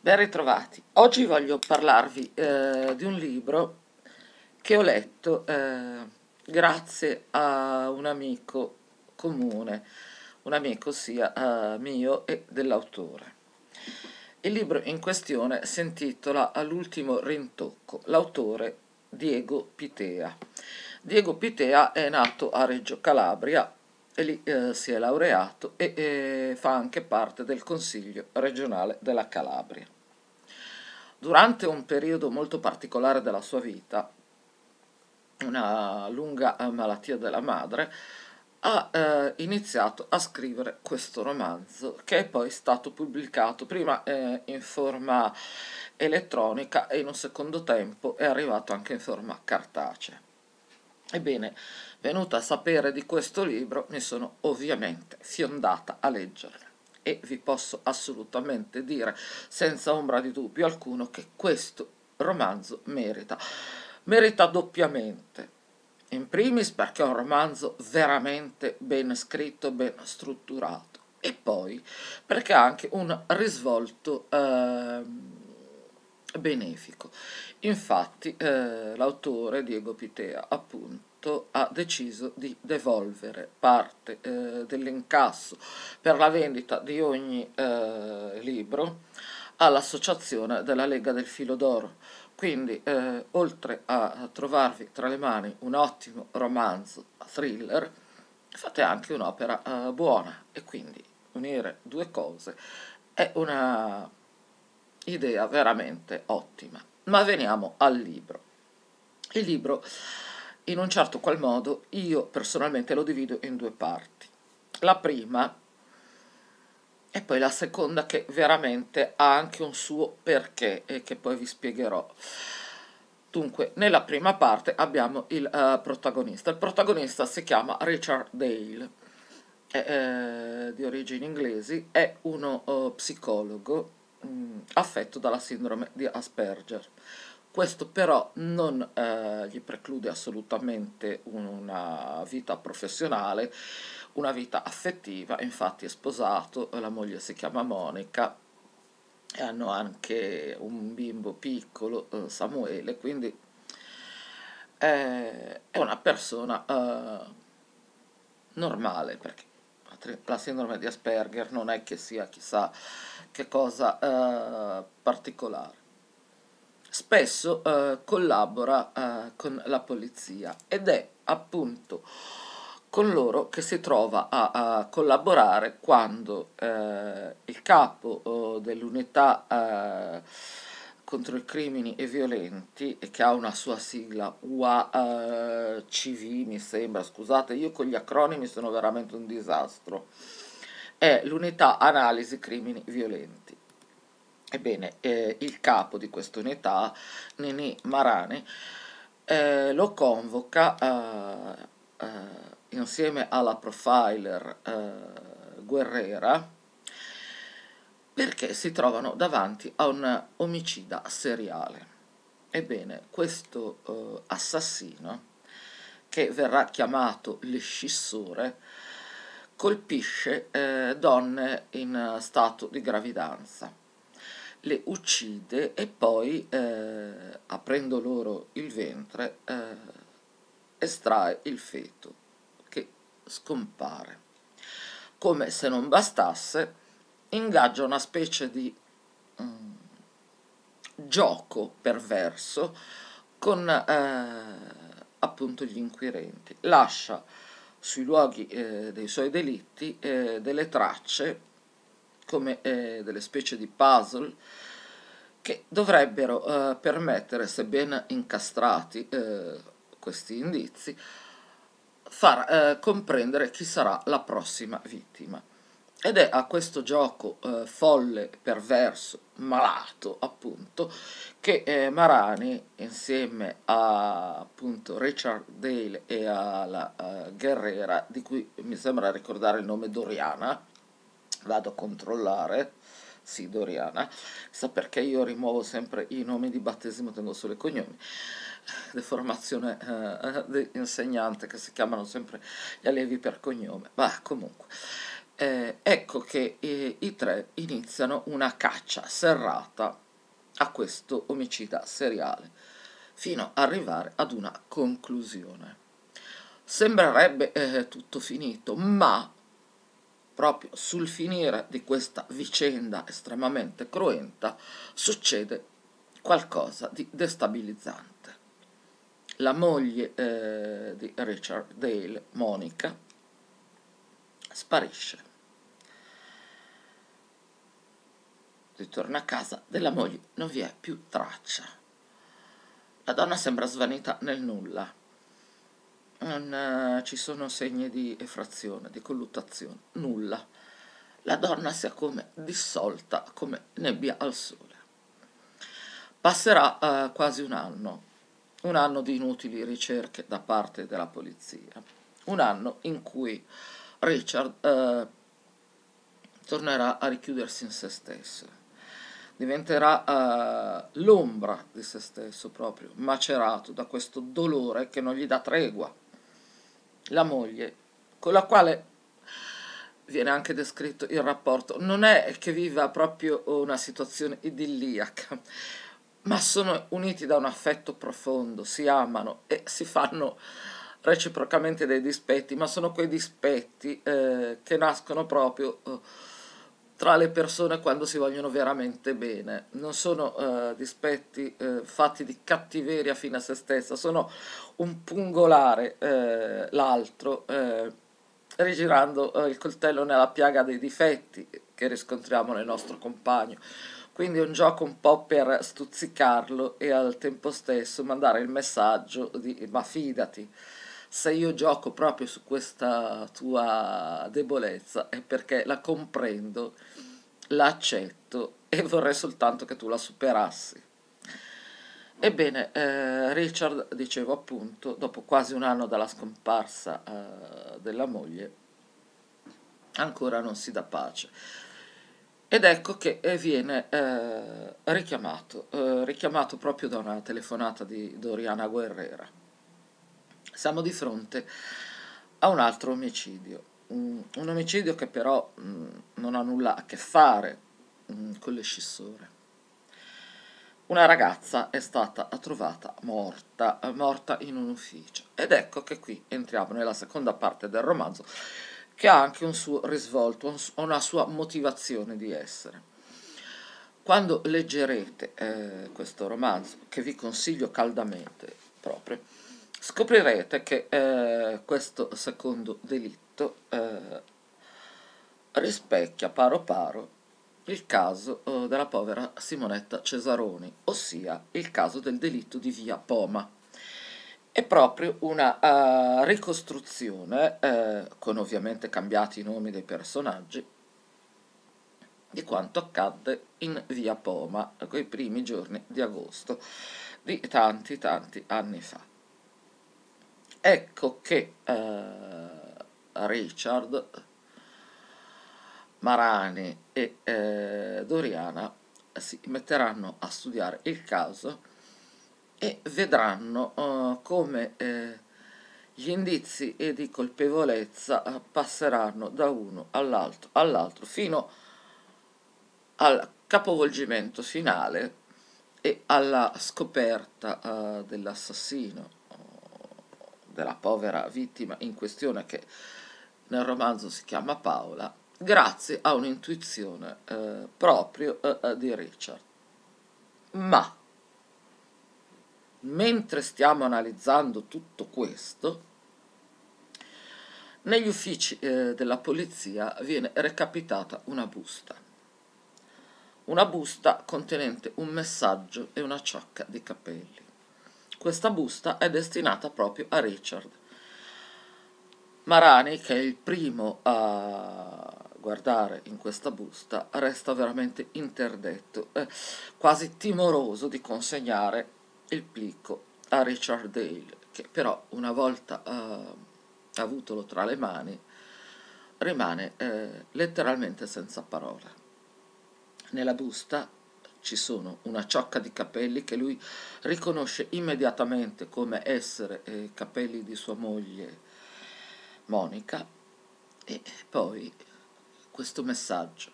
Ben ritrovati. Oggi voglio parlarvi eh, di un libro che ho letto eh, grazie a un amico comune, un amico sia eh, mio e dell'autore. Il libro in questione si intitola All'ultimo rintocco, l'autore Diego Pitea. Diego Pitea è nato a Reggio Calabria e lì eh, si è laureato e eh, fa anche parte del Consiglio regionale della Calabria. Durante un periodo molto particolare della sua vita, una lunga eh, malattia della madre, ha eh, iniziato a scrivere questo romanzo che è poi stato pubblicato prima eh, in forma elettronica e in un secondo tempo è arrivato anche in forma cartacea. Ebbene, venuta a sapere di questo libro, mi sono ovviamente fiondata a leggerlo e vi posso assolutamente dire, senza ombra di dubbio alcuno, che questo romanzo merita. Merita doppiamente. In primis perché è un romanzo veramente ben scritto, ben strutturato e poi perché ha anche un risvolto... Ehm, benefico. Infatti eh, l'autore Diego Pitea appunto ha deciso di devolvere parte eh, dell'incasso per la vendita di ogni eh, libro all'associazione della Lega del Filo d'Oro. Quindi, eh, oltre a trovarvi tra le mani un ottimo romanzo thriller, fate anche un'opera eh, buona e quindi unire due cose è una idea veramente ottima. Ma veniamo al libro. Il libro, in un certo qual modo, io personalmente lo divido in due parti. La prima e poi la seconda che veramente ha anche un suo perché e che poi vi spiegherò. Dunque, nella prima parte abbiamo il uh, protagonista. Il protagonista si chiama Richard Dale, è, eh, di origini inglesi, è uno uh, psicologo mh, mm, affetto dalla sindrome di Asperger. Questo però non eh, gli preclude assolutamente una vita professionale, una vita affettiva, infatti è sposato, eh, la moglie si chiama Monica e hanno anche un bimbo piccolo, eh, Samuele, quindi eh, è una persona eh, normale perché altri. La sindrome di Asperger non è che sia chissà che cosa eh, particolare. Spesso eh, collabora eh, con la polizia ed è appunto con loro che si trova a, a collaborare quando eh, il capo eh, dell'unità eh, contro i crimini e violenti e che ha una sua sigla UACV eh, mi sembra, scusate, io con gli acronimi sono veramente un disastro, è l'unità analisi crimini violenti. Ebbene, eh, il capo di questa unità, Nini Marani, eh, lo convoca eh, eh insieme alla profiler eh, Guerrera, perché si trovano davanti a un omicida seriale. Ebbene, questo eh, assassino, che verrà chiamato l'escissore, colpisce eh, donne in stato di gravidanza, le uccide e poi, eh, aprendo loro il ventre, eh, estrae il feto, che scompare. Come se non bastasse, ingaggia una specie di um, gioco perverso con eh, appunto gli inquirenti. Lascia sui luoghi eh, dei suoi delitti eh, delle tracce come eh, delle specie di puzzle che dovrebbero eh, permettere, sebbene incastrati eh, questi indizi, far comprendere chi sarà la prossima vittima. Ed è a questo gioco eh, folle, perverso, malato, appunto, che eh, Marani, insieme a appunto, Richard Dale e alla uh, Guerrera, di cui mi sembra ricordare il nome Doriana, vado a controllare, sì, Doriana, sa perché io rimuovo sempre i nomi di battesimo, tengo solo i cognomi, deformazione eh, insegnante che si chiamano sempre gli allievi per cognome, ma comunque eh, ecco che eh, i tre iniziano una caccia serrata a questo omicida seriale, fino ad arrivare ad una conclusione. Sembrerebbe eh, tutto finito, ma proprio sul finire di questa vicenda estremamente cruenta succede qualcosa di destabilizzante. La moglie eh, di Richard Dale, Monica, sparisce Ritorna a casa, della moglie non vi è più traccia. La donna sembra svanita nel nulla. Non eh, ci sono segni di effrazione, di colluttazione, nulla. La donna si è come dissolta, come nebbia al sole. Passerà eh, quasi un anno, un anno di inutili ricerche da parte della polizia, un anno in cui Richard eh, tornerà a richiudersi in se stesso diventerà uh, l'ombra di se stesso proprio, macerato da questo dolore che non gli dà tregua. La moglie, con la quale viene anche descritto il rapporto, non è che viva proprio una situazione idilliaca, ma sono uniti da un affetto profondo, si amano e si fanno reciprocamente dei dispetti, ma sono quei dispetti eh, che nascono proprio... Eh, tra le persone quando si vogliono veramente bene. Non sono eh, dispetti eh, fatti di cattiveria fino a se stessa, sono un pungolare eh, l'altro, eh, rigirando eh, il coltello nella piaga dei difetti che riscontriamo nel nostro compagno. Quindi è un gioco un po' per stuzzicarlo e al tempo stesso mandare il messaggio di ma fidati se io gioco proprio su questa tua debolezza è perché la comprendo, la accetto e vorrei soltanto che tu la superassi. Ebbene, eh, Richard, dicevo appunto, dopo quasi un anno dalla scomparsa eh, della moglie, ancora non si dà pace. Ed ecco che eh, viene eh, richiamato, eh, richiamato proprio da una telefonata di Doriana Guerrera. Siamo di fronte a un altro omicidio, un, un omicidio che però mh, non ha nulla a che fare mh, con l'escissore. Una ragazza è stata trovata morta, eh, morta in un ufficio. Ed ecco che qui entriamo nella seconda parte del romanzo, che ha anche un suo risvolto, una sua motivazione di essere. Quando leggerete eh, questo romanzo, che vi consiglio caldamente proprio, scoprirete che eh, questo secondo delitto eh, rispecchia paro paro il caso eh, della povera Simonetta Cesaroni, ossia il caso del delitto di via Poma. È proprio una eh, ricostruzione, eh, con ovviamente cambiati i nomi dei personaggi, di quanto accadde in via Poma quei primi giorni di agosto di tanti tanti anni fa. Ecco che eh, Richard, Marani e eh, Doriana si metteranno a studiare il caso e vedranno eh, come eh, gli indizi di colpevolezza passeranno da uno all'altro, all'altro fino al capovolgimento finale e alla scoperta eh, dell'assassino della povera vittima in questione che nel romanzo si chiama Paola, grazie a un'intuizione eh, proprio eh, eh, di Richard. Ma mentre stiamo analizzando tutto questo, negli uffici eh, della polizia viene recapitata una busta. Una busta contenente un messaggio e una ciocca di capelli. Questa busta è destinata proprio a Richard. Marani, che è il primo a guardare in questa busta, resta veramente interdetto, eh, quasi timoroso di consegnare il plico a Richard Dale, che però una volta eh, avutolo tra le mani rimane eh, letteralmente senza parole. Nella busta ci sono una ciocca di capelli che lui riconosce immediatamente come essere eh, capelli di sua moglie Monica e poi questo messaggio.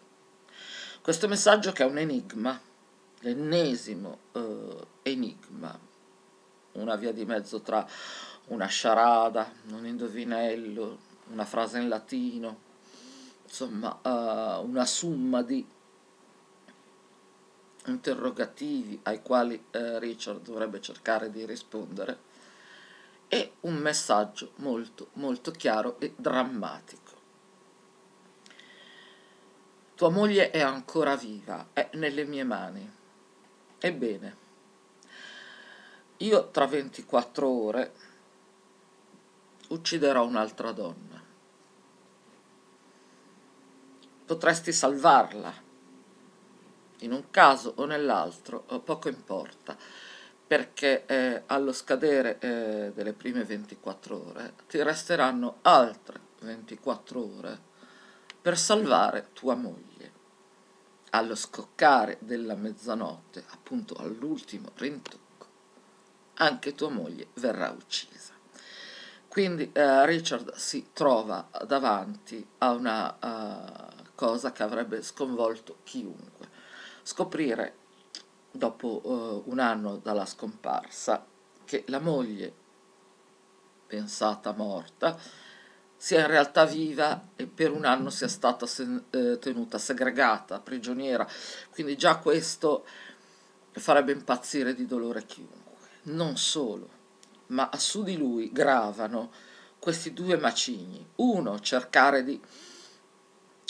Questo messaggio che è un enigma, l'ennesimo eh, enigma, una via di mezzo tra una sciarada, un indovinello, una frase in latino, insomma eh, una summa di interrogativi ai quali eh, Richard dovrebbe cercare di rispondere e un messaggio molto molto chiaro e drammatico. Tua moglie è ancora viva, è nelle mie mani. Ebbene, io tra 24 ore ucciderò un'altra donna. Potresti salvarla, in un caso o nell'altro eh, poco importa, perché eh, allo scadere eh, delle prime 24 ore ti resteranno altre 24 ore per salvare tua moglie. Allo scoccare della mezzanotte, appunto all'ultimo rintocco, anche tua moglie verrà uccisa. Quindi eh, Richard si trova davanti a una uh, cosa che avrebbe sconvolto chiunque scoprire dopo eh, un anno dalla scomparsa che la moglie pensata morta sia in realtà viva e per un anno sia stata sen- eh, tenuta segregata, prigioniera, quindi già questo farebbe impazzire di dolore chiunque. Non solo, ma su di lui gravano questi due macigni. Uno, cercare di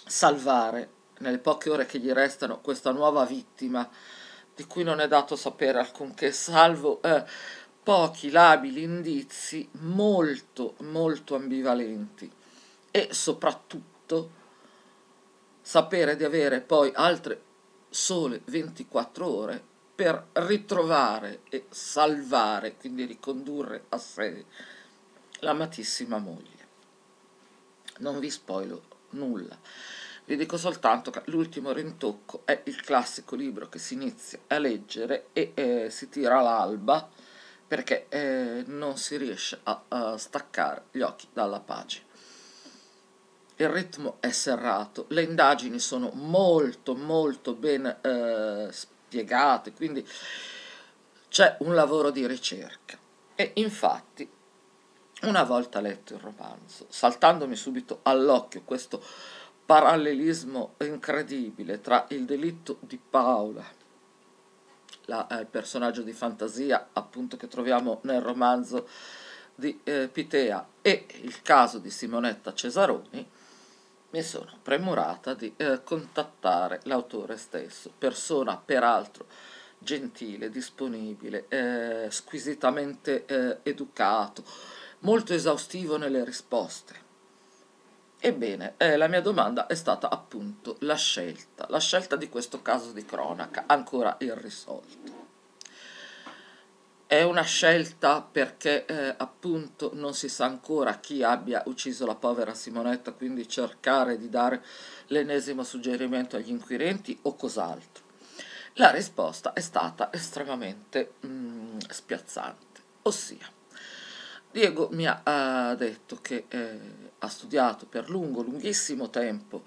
salvare nelle poche ore che gli restano, questa nuova vittima, di cui non è dato sapere alcunché, salvo eh, pochi labili indizi molto, molto ambivalenti e soprattutto sapere di avere poi altre sole 24 ore per ritrovare e salvare, quindi ricondurre a sé l'amatissima moglie. Non vi spoilo nulla. Vi dico soltanto che l'ultimo rintocco è il classico libro che si inizia a leggere e eh, si tira l'alba perché eh, non si riesce a, a staccare gli occhi dalla pagina. Il ritmo è serrato, le indagini sono molto molto ben eh, spiegate, quindi c'è un lavoro di ricerca. E infatti, una volta letto il romanzo, saltandomi subito all'occhio questo parallelismo incredibile tra il delitto di Paola, la, eh, il personaggio di fantasia appunto che troviamo nel romanzo di eh, Pitea, e il caso di Simonetta Cesaroni, mi sono premurata di eh, contattare l'autore stesso, persona peraltro gentile, disponibile, eh, squisitamente eh, educato, molto esaustivo nelle risposte Ebbene, eh, la mia domanda è stata appunto la scelta, la scelta di questo caso di cronaca, ancora irrisolto. È una scelta perché eh, appunto non si sa ancora chi abbia ucciso la povera Simonetta, quindi cercare di dare l'ennesimo suggerimento agli inquirenti o cos'altro. La risposta è stata estremamente mh, mm, spiazzante, ossia Diego mi ha detto che eh, ha studiato per lungo, lunghissimo tempo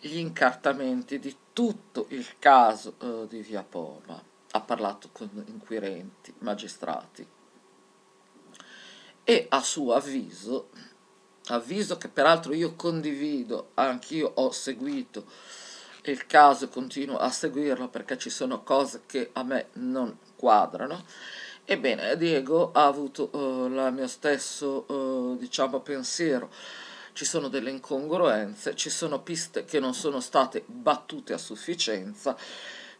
gli incartamenti di tutto il caso eh, di Via Poma, ha parlato con inquirenti, magistrati e a suo avviso, avviso che peraltro io condivido, anch'io ho seguito il caso e continuo a seguirlo perché ci sono cose che a me non quadrano, Ebbene, Diego ha avuto il eh, la mia stesso, eh, diciamo, pensiero. Ci sono delle incongruenze, ci sono piste che non sono state battute a sufficienza,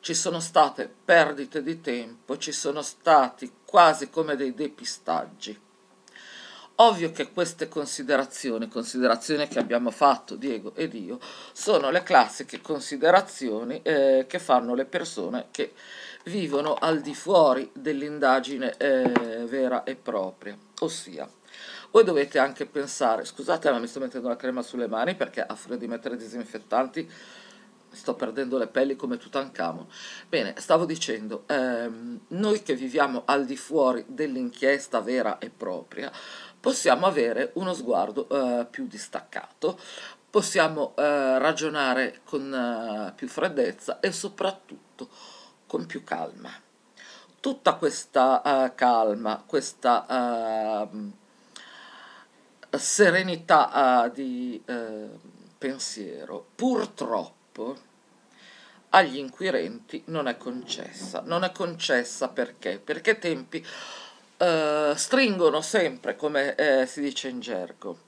ci sono state perdite di tempo, ci sono stati quasi come dei depistaggi. Ovvio che queste considerazioni, considerazioni che abbiamo fatto Diego ed io, sono le classiche considerazioni eh, che fanno le persone che vivono al di fuori dell'indagine eh, vera e propria, ossia voi dovete anche pensare, scusate ma mi sto mettendo la crema sulle mani perché a furia di mettere disinfettanti sto perdendo le pelli come Tutankhamon. Bene, stavo dicendo, ehm, noi che viviamo al di fuori dell'inchiesta vera e propria, possiamo avere uno sguardo eh, più distaccato, possiamo eh, ragionare con eh, più freddezza e soprattutto con più calma. Tutta questa uh, calma, questa uh, serenità uh, di ehm, pensiero, purtroppo agli inquirenti non è concessa. Non è concessa perché? Perché tempi eh, stringono sempre, come si dice in gergo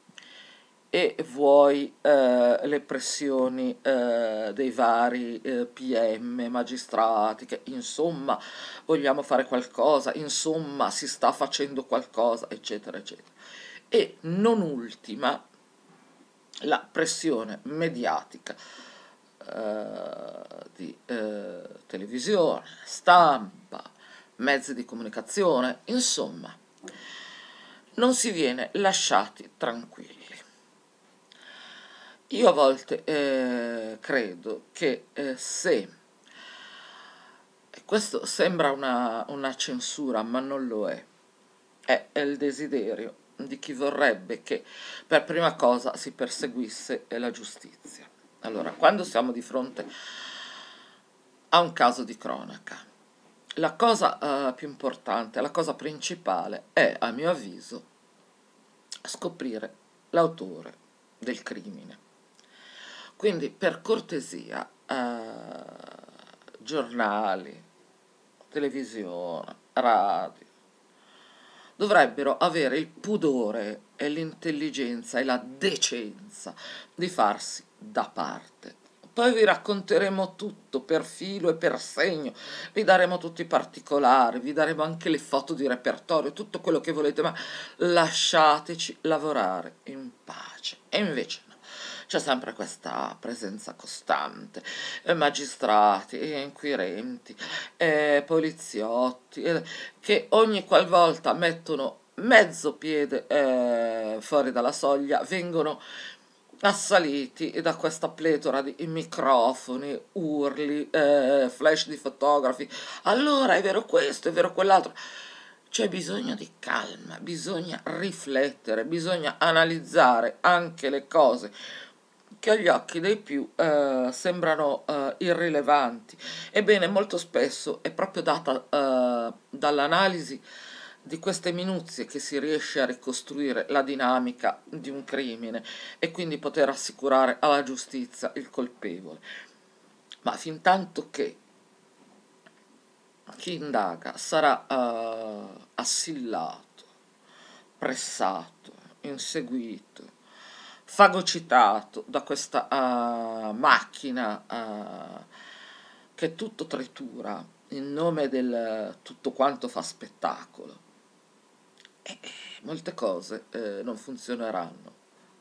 e vuoi eh, le pressioni eh, dei vari eh, PM, magistrati, che insomma vogliamo fare qualcosa, insomma si sta facendo qualcosa, eccetera, eccetera. E non ultima la pressione mediatica eh, di eh, televisione, stampa, mezzi di comunicazione, insomma non si viene lasciati tranquilli. Io a volte eh, credo che eh, se, questo sembra una, una, censura, ma non lo è, è, è il desiderio di chi vorrebbe che per prima cosa si perseguisse la giustizia. Allora, quando siamo di fronte a un caso di cronaca, la cosa eh, più importante, la cosa principale è, a mio avviso, scoprire l'autore del crimine. Quindi per cortesia, eh, giornali, televisione, radio, dovrebbero avere il pudore e l'intelligenza e la decenza di farsi da parte. Poi vi racconteremo tutto per filo e per segno, vi daremo tutti i particolari, vi daremo anche le foto di repertorio, tutto quello che volete, ma lasciateci lavorare in pace. E invece c'è sempre questa presenza costante, eh, magistrati, eh, inquirenti, eh, poliziotti, eh, che ogni qualvolta mettono mezzo piede eh, fuori dalla soglia vengono assaliti da questa pletora di microfoni, urli, eh, flash di fotografi, allora è vero questo, è vero quell'altro. C'è bisogno di calma, bisogna riflettere, bisogna analizzare anche le cose che agli occhi dei più eh, sembrano eh, irrilevanti. Ebbene, molto spesso è proprio data eh, dall'analisi di queste minuzie che si riesce a ricostruire la dinamica di un crimine e quindi poter assicurare alla giustizia il colpevole. Ma fin tanto che chi indaga sarà uh, assillato, pressato, inseguito, fagocitato da questa uh, macchina uh, che tutto tritura in nome del tutto quanto fa spettacolo. E, e molte cose eh, non funzioneranno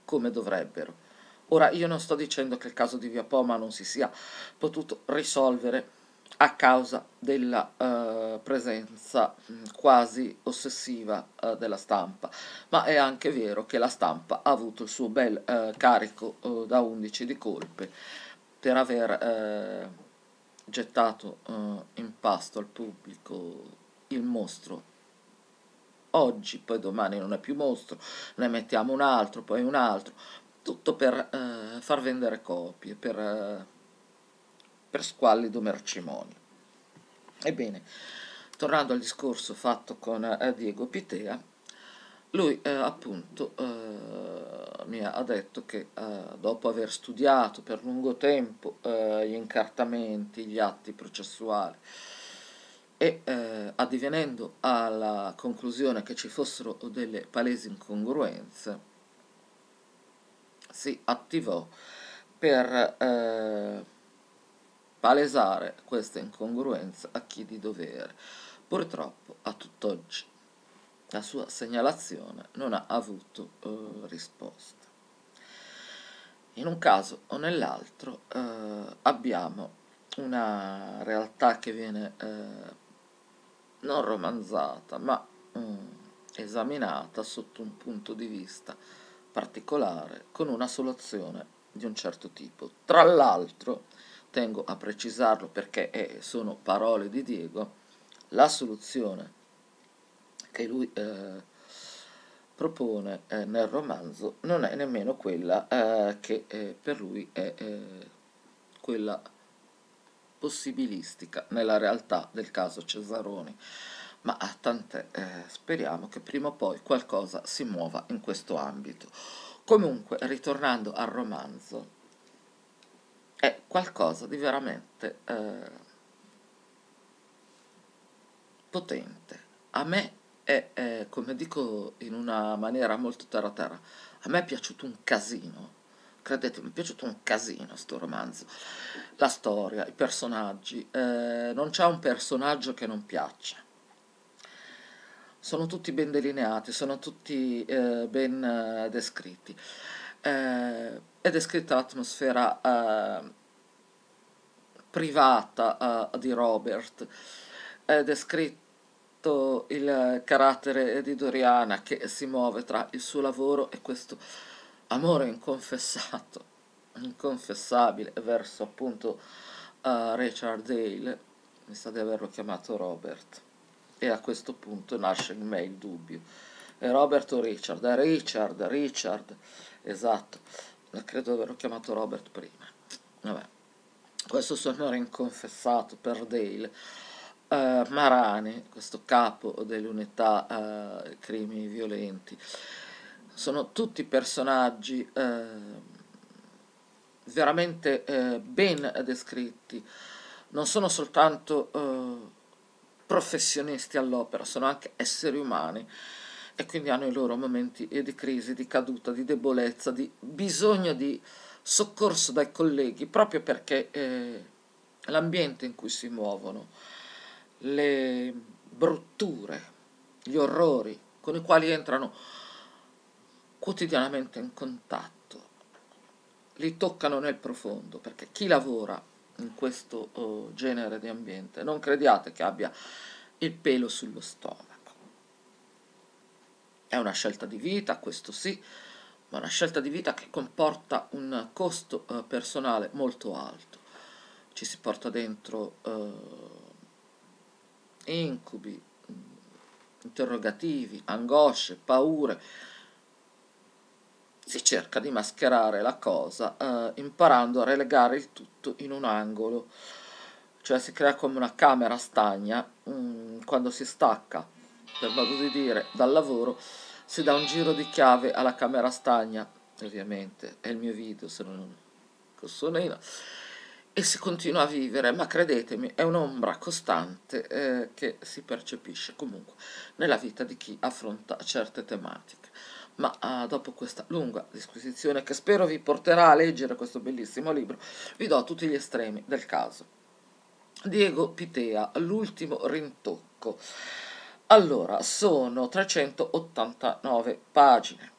come dovrebbero. Ora io non sto dicendo che il caso di Via Poma non si sia potuto risolvere a causa della eh, presenza mm, quasi ossessiva eh, della stampa, ma è anche vero che la stampa ha avuto il suo bel eh, carico eh, da 11 di colpe per aver eh, gettato eh, in pasto al pubblico il mostro. Oggi, poi domani non è più mostro, ne mettiamo un altro, poi un altro, tutto per far vendere copie, per per squallido mercimonio. Ebbene, tornando al discorso fatto con eh, Diego Pitea, lui eh, appunto eh, mi ha detto che eh, dopo aver studiato per lungo tempo eh, gli incartamenti, gli atti processuali e eh, addivenendo alla conclusione che ci fossero delle palesi incongruenze, si attivò per palesare questa incongruenza a chi di dovere. Purtroppo a tutt'oggi la sua segnalazione non ha avuto eh, risposta. In un caso o nell'altro eh, abbiamo una realtà che viene eh, non romanzata ma mm, esaminata sotto un punto di vista particolare con una soluzione di un certo tipo. Tra l'altro tengo a precisarlo perché è, eh, sono parole di Diego, la soluzione che lui eh, propone eh, nel romanzo non è nemmeno quella eh, che eh, per lui è eh, quella possibilistica nella realtà del caso Cesaroni, ma tant'è, speriamo che prima o poi qualcosa si muova in questo ambito. Comunque, ritornando al romanzo, è qualcosa di veramente eh, potente. A me è, è, come dico in una maniera molto terra terra, a me è piaciuto un casino, credetemi, mi è piaciuto un casino sto romanzo, la storia, i personaggi, eh, non c'è un personaggio che non piaccia. Sono tutti ben delineati, sono tutti eh, ben eh, descritti. Eh, è descritta l'atmosfera eh, privata eh, di Robert, è descritto il carattere di Doriana che si muove tra il suo lavoro e questo amore inconfessato, inconfessabile verso appunto eh, Richard Dale, mi sa di averlo chiamato Robert, e a questo punto nasce in me il dubbio. È Robert o Richard? Richard, Richard, esatto credo di averlo chiamato Robert prima. Vabbè. Questo sono inconfessato per Dale. Uh, Marani, questo capo dell'unità uh, crimini violenti, sono tutti personaggi uh, veramente ben descritti, non sono soltanto professionisti all'opera, sono anche esseri umani e quindi hanno i loro momenti eh, di crisi, di caduta, di debolezza, di bisogno di soccorso dai colleghi, proprio perché eh, l'ambiente in cui si muovono, le brutture, gli orrori con i quali entrano quotidianamente in contatto, li toccano nel profondo, perché chi lavora in questo oh, genere di ambiente non crediate che abbia il pelo sullo stomaco è una scelta di vita, questo sì, ma una scelta di vita che comporta un costo eh, personale molto alto. Ci si porta dentro eh, incubi, mm, interrogativi, angosce, paure. Si cerca di mascherare la cosa eh, imparando a relegare il tutto in un angolo, cioè si crea come una camera stagna mh, mm, quando si stacca per modo di dire, dal lavoro, si dà un giro di chiave alla camera stagna, ovviamente, è il mio video, se non sono io, e si continua a vivere, ma credetemi, è un'ombra costante eh, che si percepisce comunque nella vita di chi affronta certe tematiche. Ma eh, dopo questa lunga disquisizione, che spero vi porterà a leggere questo bellissimo libro, vi do tutti gli estremi del caso. Diego Pitea, L'ultimo rintocco. Allora, sono 389 pagine.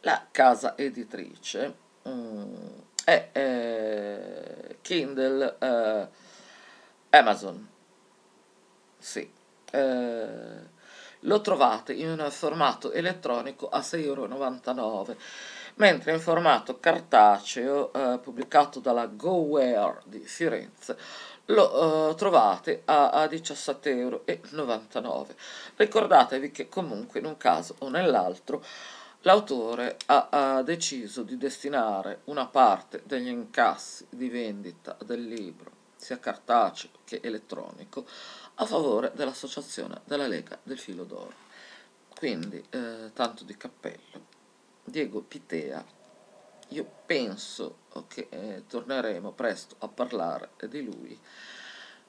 La casa editrice mm, è eh, Kindle eh, Amazon. Sì. Eh, lo trovate in formato elettronico a 6,99 euro, mentre in formato cartaceo eh, pubblicato dalla GoWare di Firenze lo uh, trovate a, a 17,99€. Ricordatevi che comunque in un caso o nell'altro l'autore ha, ha, deciso di destinare una parte degli incassi di vendita del libro, sia cartaceo che elettronico, a favore dell'associazione della Lega del Filo d'Oro. Quindi, eh, tanto di cappello, Diego Pitea io penso che eh, torneremo presto a parlare di lui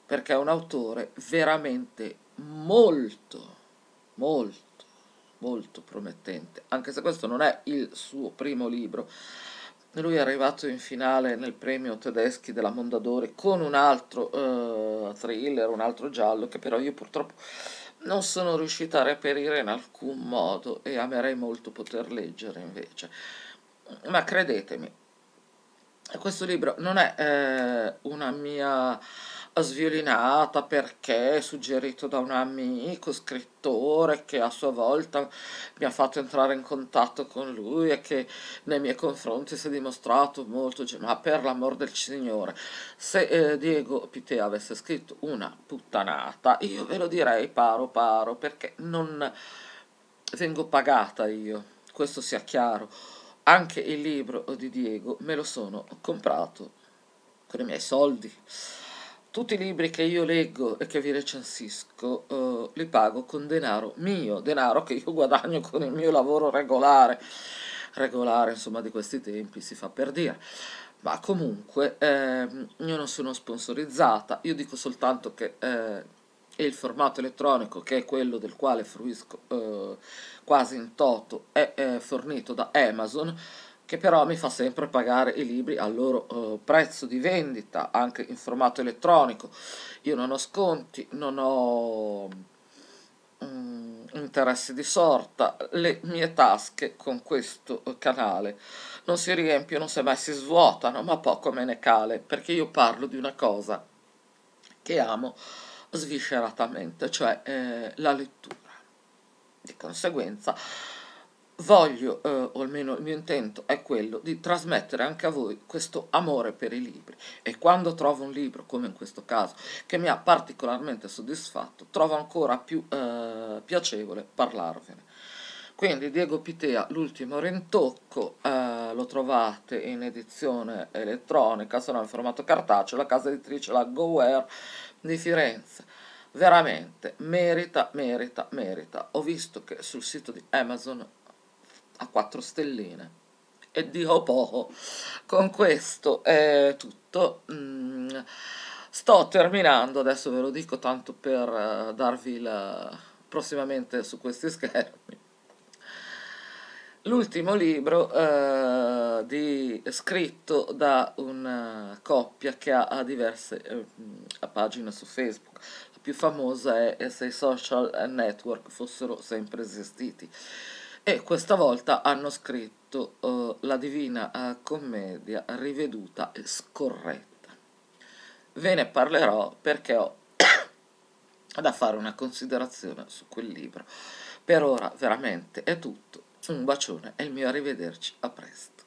perché è un autore veramente molto, molto, molto promettente, anche se questo non è il suo primo libro. Lui è arrivato in finale nel premio tedeschi della Mondadori con un altro eh, thriller, un altro giallo, che però io purtroppo non sono riuscita a reperire in alcun modo e amerei molto poter leggere invece ma credetemi, questo libro non è eh, una mia sviolinata perché suggerito da un amico scrittore che a sua volta mi ha fatto entrare in contatto con lui e che nei miei confronti si è dimostrato molto ma per l'amor del Signore se eh, Diego Pitea avesse scritto una puttanata io ve lo direi paro paro perché non vengo pagata io questo sia chiaro anche il libro di Diego me lo sono comprato con i miei soldi. Tutti i libri che io leggo e che vi recensisco eh, li pago con denaro mio, denaro che io guadagno con il mio lavoro regolare. Regolare, insomma, di questi tempi si fa per dire. Ma comunque eh, io non sono sponsorizzata, io dico soltanto che eh, e il formato elettronico che è quello del quale fruisco eh, quasi in toto è, è, fornito da Amazon che però mi fa sempre pagare i libri al loro eh, prezzo di vendita anche in formato elettronico io non ho sconti non ho mm, interessi di sorta le mie tasche con questo canale non si riempiono se mai si svuotano ma poco me ne cale perché io parlo di una cosa che amo svisceratamente, cioè eh, la lettura. Di conseguenza voglio, eh, o almeno il mio intento è quello di trasmettere anche a voi questo amore per i libri e quando trovo un libro, come in questo caso, che mi ha particolarmente soddisfatto, trovo ancora più eh, piacevole parlarvene. Quindi Diego Pitea, l'ultimo rintocco, eh, lo trovate in edizione elettronica, sono no in formato cartaceo, la casa editrice, la GoWare, di Firenze. Veramente, merita, merita, merita. Ho visto che sul sito di Amazon ha 4 stelline. E dico poco. Boh, con questo è tutto. Mm, sto terminando, adesso ve lo dico tanto per eh, darvi la... prossimamente su questi schermi l'ultimo libro eh, di, scritto da una eh, coppia che ha, ha diverse eh, mm, pagine su Facebook. La più famosa è, se i social network fossero sempre esistiti. E questa volta hanno scritto eh, La Divina eh, Commedia riveduta e scorretta. Ve ne parlerò perché ho da fare una considerazione su quel libro. Per ora veramente è tutto un bacione e il mio arrivederci, a presto.